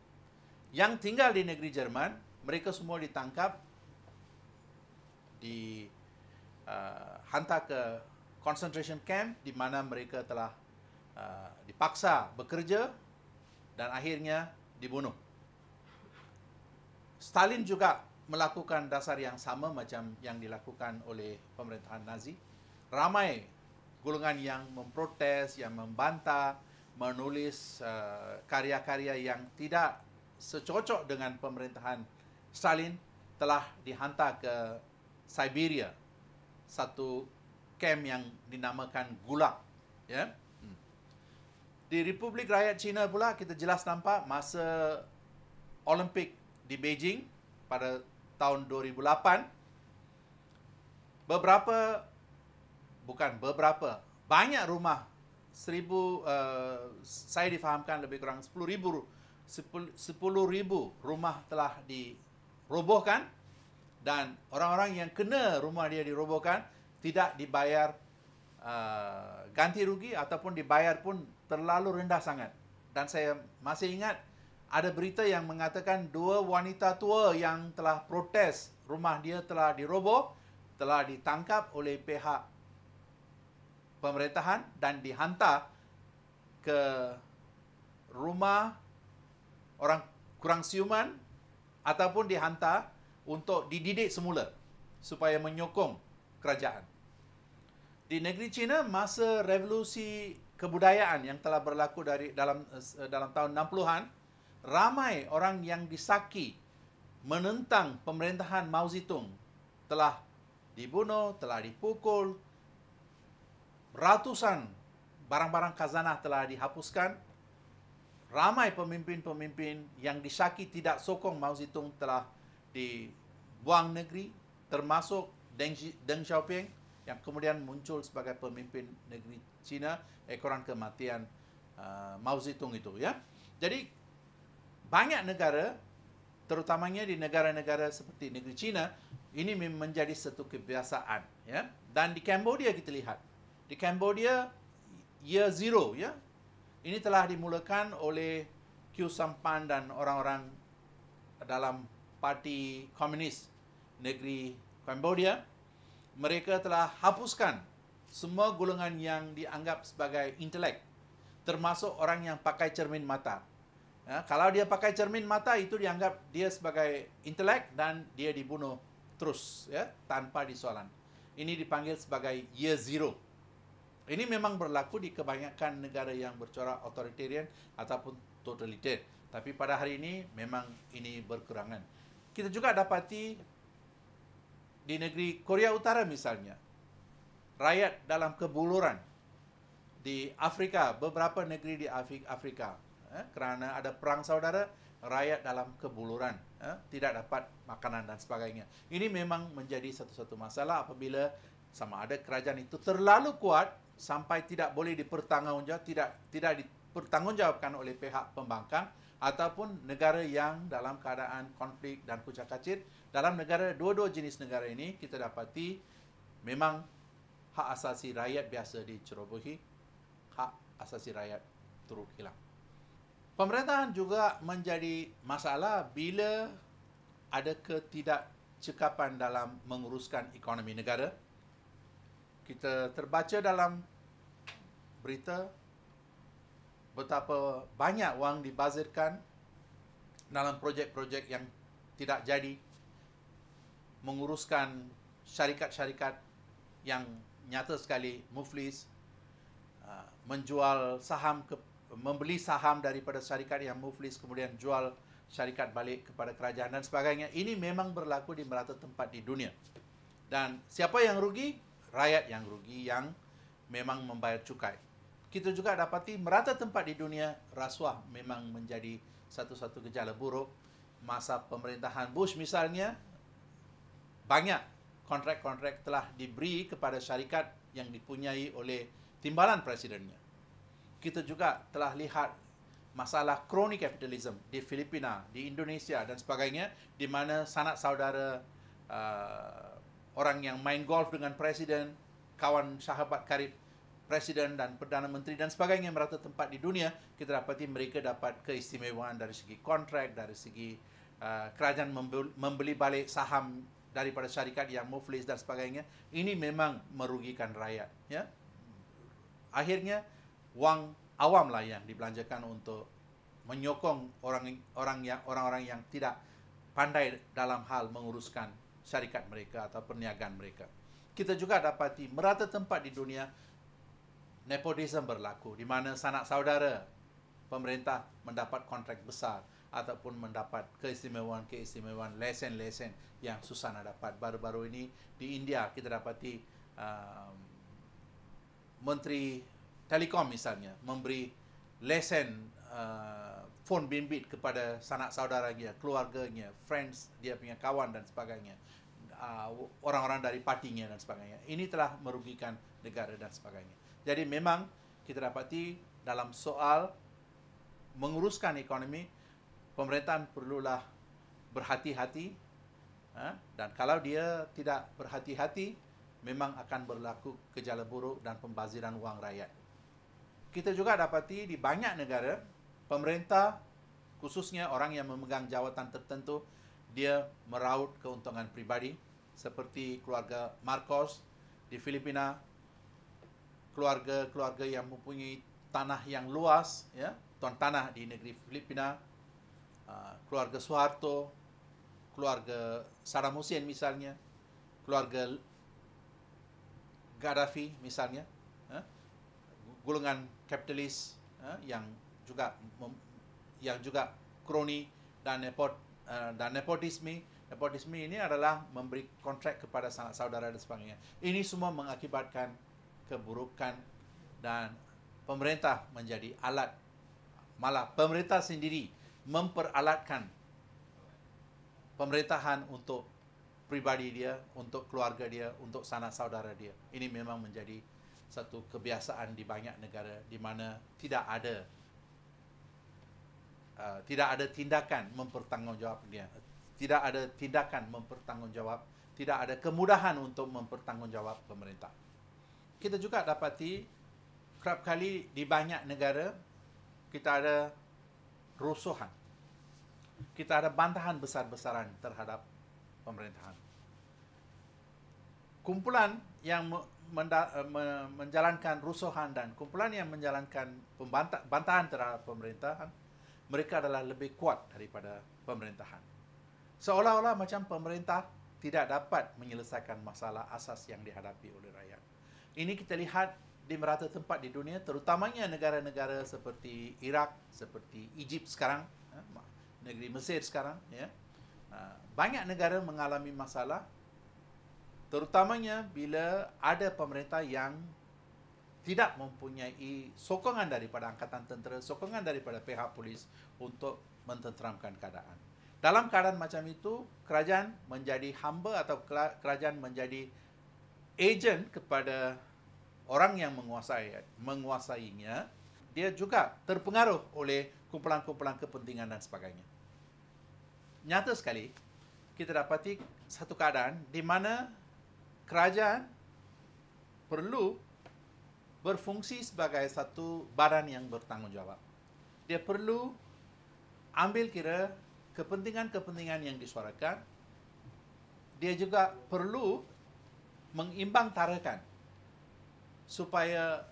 Yang tinggal di negeri Jerman, mereka semua ditangkap di uh, hantar ke concentration camp di mana mereka telah uh, dipaksa bekerja dan akhirnya dibunuh. Stalin juga melakukan dasar yang sama macam yang dilakukan oleh pemerintahan Nazi. Ramai golongan yang memprotes, yang membantah, menulis eh, karya-karya uh, yang tidak secocok dengan pemerintahan Stalin telah dihantar ke Siberia. Satu kem yang dinamakan Gulag. Ya. Hmm. Di Republik Rakyat China pula kita jelas nampak masa Olimpik di Beijing pada tahun 2008 beberapa bukan beberapa banyak rumah seribu uh, saya difahamkan lebih kurang ribu 10,000 ribu rumah telah dirobohkan dan orang-orang yang kena rumah dia dirobohkan tidak dibayar uh, ganti rugi ataupun dibayar pun terlalu rendah sangat dan saya masih ingat ada berita yang mengatakan dua wanita tua yang telah protes rumah dia telah diroboh, telah ditangkap oleh pihak pemerintahan dan dihantar ke rumah orang kurang siuman ataupun dihantar untuk dididik semula supaya menyokong kerajaan. Di negeri China masa revolusi kebudayaan yang telah berlaku dari dalam eh, dalam tahun 60-an ramai orang yang disaki menentang pemerintahan Mao Zedong telah dibunuh, telah dipukul. Ratusan barang-barang khazanah telah dihapuskan. Ramai pemimpin-pemimpin yang disaki tidak sokong Mao Zedong telah dibuang negeri termasuk Deng Xiaoping yang kemudian muncul sebagai pemimpin negeri China ekoran eh, kematian uh, Mao Zedong itu ya. Jadi banyak negara terutamanya di negara-negara seperti negeri China ini menjadi satu kebiasaan ya dan di Cambodia kita lihat di Cambodia year zero ya ini telah dimulakan oleh Q Sampan dan orang-orang dalam parti komunis negeri Cambodia mereka telah hapuskan semua golongan yang dianggap sebagai intelek termasuk orang yang pakai cermin mata Ya, kalau dia pakai cermin mata itu dianggap dia sebagai intelek dan dia dibunuh terus ya tanpa disoalan. Ini dipanggil sebagai year zero. Ini memang berlaku di kebanyakan negara yang bercorak authoritarian ataupun totaliter. Tapi pada hari ini memang ini berkurangan. Kita juga dapati di negeri Korea Utara misalnya, rakyat dalam kebuluran di Afrika, beberapa negeri di Afrika, eh, kerana ada perang saudara, rakyat dalam kebuluran, eh, ha? tidak dapat makanan dan sebagainya. Ini memang menjadi satu-satu masalah apabila sama ada kerajaan itu terlalu kuat sampai tidak boleh dipertanggungjawab, tidak tidak dipertanggungjawabkan oleh pihak pembangkang ataupun negara yang dalam keadaan konflik dan kucak kacir. Dalam negara dua-dua jenis negara ini kita dapati memang hak asasi rakyat biasa dicerobohi, hak asasi rakyat turut hilang. Pemerintahan juga menjadi masalah bila ada ketidakcekapan dalam menguruskan ekonomi negara. Kita terbaca dalam berita betapa banyak wang dibazirkan dalam projek-projek yang tidak jadi menguruskan syarikat-syarikat yang nyata sekali muflis uh, menjual saham ke membeli saham daripada syarikat yang muflis kemudian jual syarikat balik kepada kerajaan dan sebagainya. Ini memang berlaku di merata tempat di dunia. Dan siapa yang rugi? Rakyat yang rugi yang memang membayar cukai. Kita juga dapati merata tempat di dunia rasuah memang menjadi satu-satu gejala buruk. Masa pemerintahan Bush misalnya, banyak kontrak-kontrak telah diberi kepada syarikat yang dipunyai oleh timbalan presidennya kita juga telah lihat masalah kroni kapitalisme di Filipina, di Indonesia dan sebagainya di mana sanak saudara uh, orang yang main golf dengan presiden, kawan sahabat karib presiden dan perdana menteri dan sebagainya merata tempat di dunia, kita dapati mereka dapat keistimewaan dari segi kontrak, dari segi uh, kerajaan membeli balik saham daripada syarikat yang muflis dan sebagainya. Ini memang merugikan rakyat, ya. Akhirnya wang awam lah yang dibelanjakan untuk menyokong orang orang yang orang-orang yang tidak pandai dalam hal menguruskan syarikat mereka atau perniagaan mereka. Kita juga dapati merata tempat di dunia nepotisme berlaku di mana sanak saudara pemerintah mendapat kontrak besar ataupun mendapat keistimewaan-keistimewaan lesen-lesen yang susah nak dapat. Baru-baru ini di India kita dapati um, menteri telekom misalnya memberi lesen uh, phone bimbit kepada sanak saudaranya, keluarganya, friends dia punya kawan dan sebagainya, uh, orang-orang dari partinya dan sebagainya. Ini telah merugikan negara dan sebagainya. Jadi memang kita dapati dalam soal menguruskan ekonomi, pemerintahan perlulah berhati-hati uh, dan kalau dia tidak berhati-hati, memang akan berlaku gejala buruk dan pembaziran wang rakyat kita juga dapati di banyak negara pemerintah khususnya orang yang memegang jawatan tertentu dia meraut keuntungan pribadi seperti keluarga Marcos di Filipina keluarga-keluarga yang mempunyai tanah yang luas ya tuan tanah di negeri Filipina uh, keluarga Soeharto keluarga Saddam misalnya keluarga Gaddafi misalnya golongan kapitalis eh, yang juga mem, yang juga kroni dan nepot eh, dan nepotisme nepotisme ini adalah memberi kontrak kepada sanak saudara dan sebagainya ini semua mengakibatkan keburukan dan pemerintah menjadi alat malah pemerintah sendiri memperalatkan pemerintahan untuk pribadi dia untuk keluarga dia untuk sanak saudara dia ini memang menjadi satu kebiasaan di banyak negara di mana tidak ada uh, tidak ada tindakan mempertanggungjawabnya tidak ada tindakan mempertanggungjawab tidak ada kemudahan untuk mempertanggungjawab pemerintah kita juga dapati kerap kali di banyak negara kita ada rusuhan kita ada bantahan besar-besaran terhadap pemerintahan kumpulan yang menda, eh, menjalankan rusuhan dan kumpulan yang menjalankan pembantah, bantahan terhadap pemerintahan, mereka adalah lebih kuat daripada pemerintahan. Seolah-olah macam pemerintah tidak dapat menyelesaikan masalah asas yang dihadapi oleh rakyat. Ini kita lihat di merata tempat di dunia, terutamanya negara-negara seperti Iraq, seperti Egypt sekarang, eh, negeri Mesir sekarang. Ya. Ah, banyak negara mengalami masalah terutamanya bila ada pemerintah yang tidak mempunyai sokongan daripada angkatan tentera, sokongan daripada pihak polis untuk mententeramkan keadaan. Dalam keadaan macam itu, kerajaan menjadi hamba atau kerajaan menjadi ejen kepada orang yang menguasai menguasainya. Dia juga terpengaruh oleh kumpulan-kumpulan kepentingan dan sebagainya. Nyata sekali, kita dapati satu keadaan di mana kerajaan perlu berfungsi sebagai satu badan yang bertanggungjawab. Dia perlu ambil kira kepentingan-kepentingan yang disuarakan. Dia juga perlu mengimbang tarakan supaya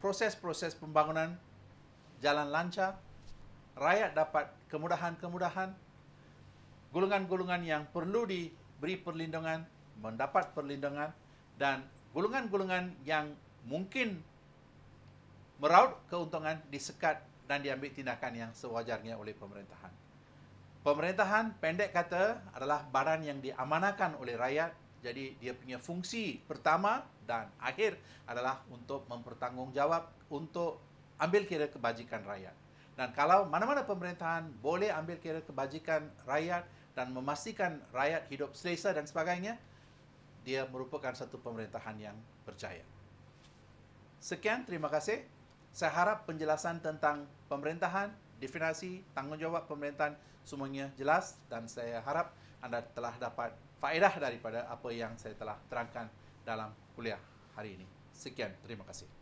proses-proses pembangunan jalan lancar, rakyat dapat kemudahan-kemudahan, golongan-golongan yang perlu di beri perlindungan, mendapat perlindungan dan golongan-golongan yang mungkin meraut keuntungan disekat dan diambil tindakan yang sewajarnya oleh pemerintahan. Pemerintahan pendek kata adalah badan yang diamanakan oleh rakyat jadi dia punya fungsi pertama dan akhir adalah untuk mempertanggungjawab untuk ambil kira kebajikan rakyat. Dan kalau mana-mana pemerintahan boleh ambil kira kebajikan rakyat dan memastikan rakyat hidup selesa dan sebagainya, dia merupakan satu pemerintahan yang berjaya. Sekian, terima kasih. Saya harap penjelasan tentang pemerintahan, definasi, tanggungjawab pemerintahan semuanya jelas dan saya harap anda telah dapat faedah daripada apa yang saya telah terangkan dalam kuliah hari ini. Sekian, terima kasih.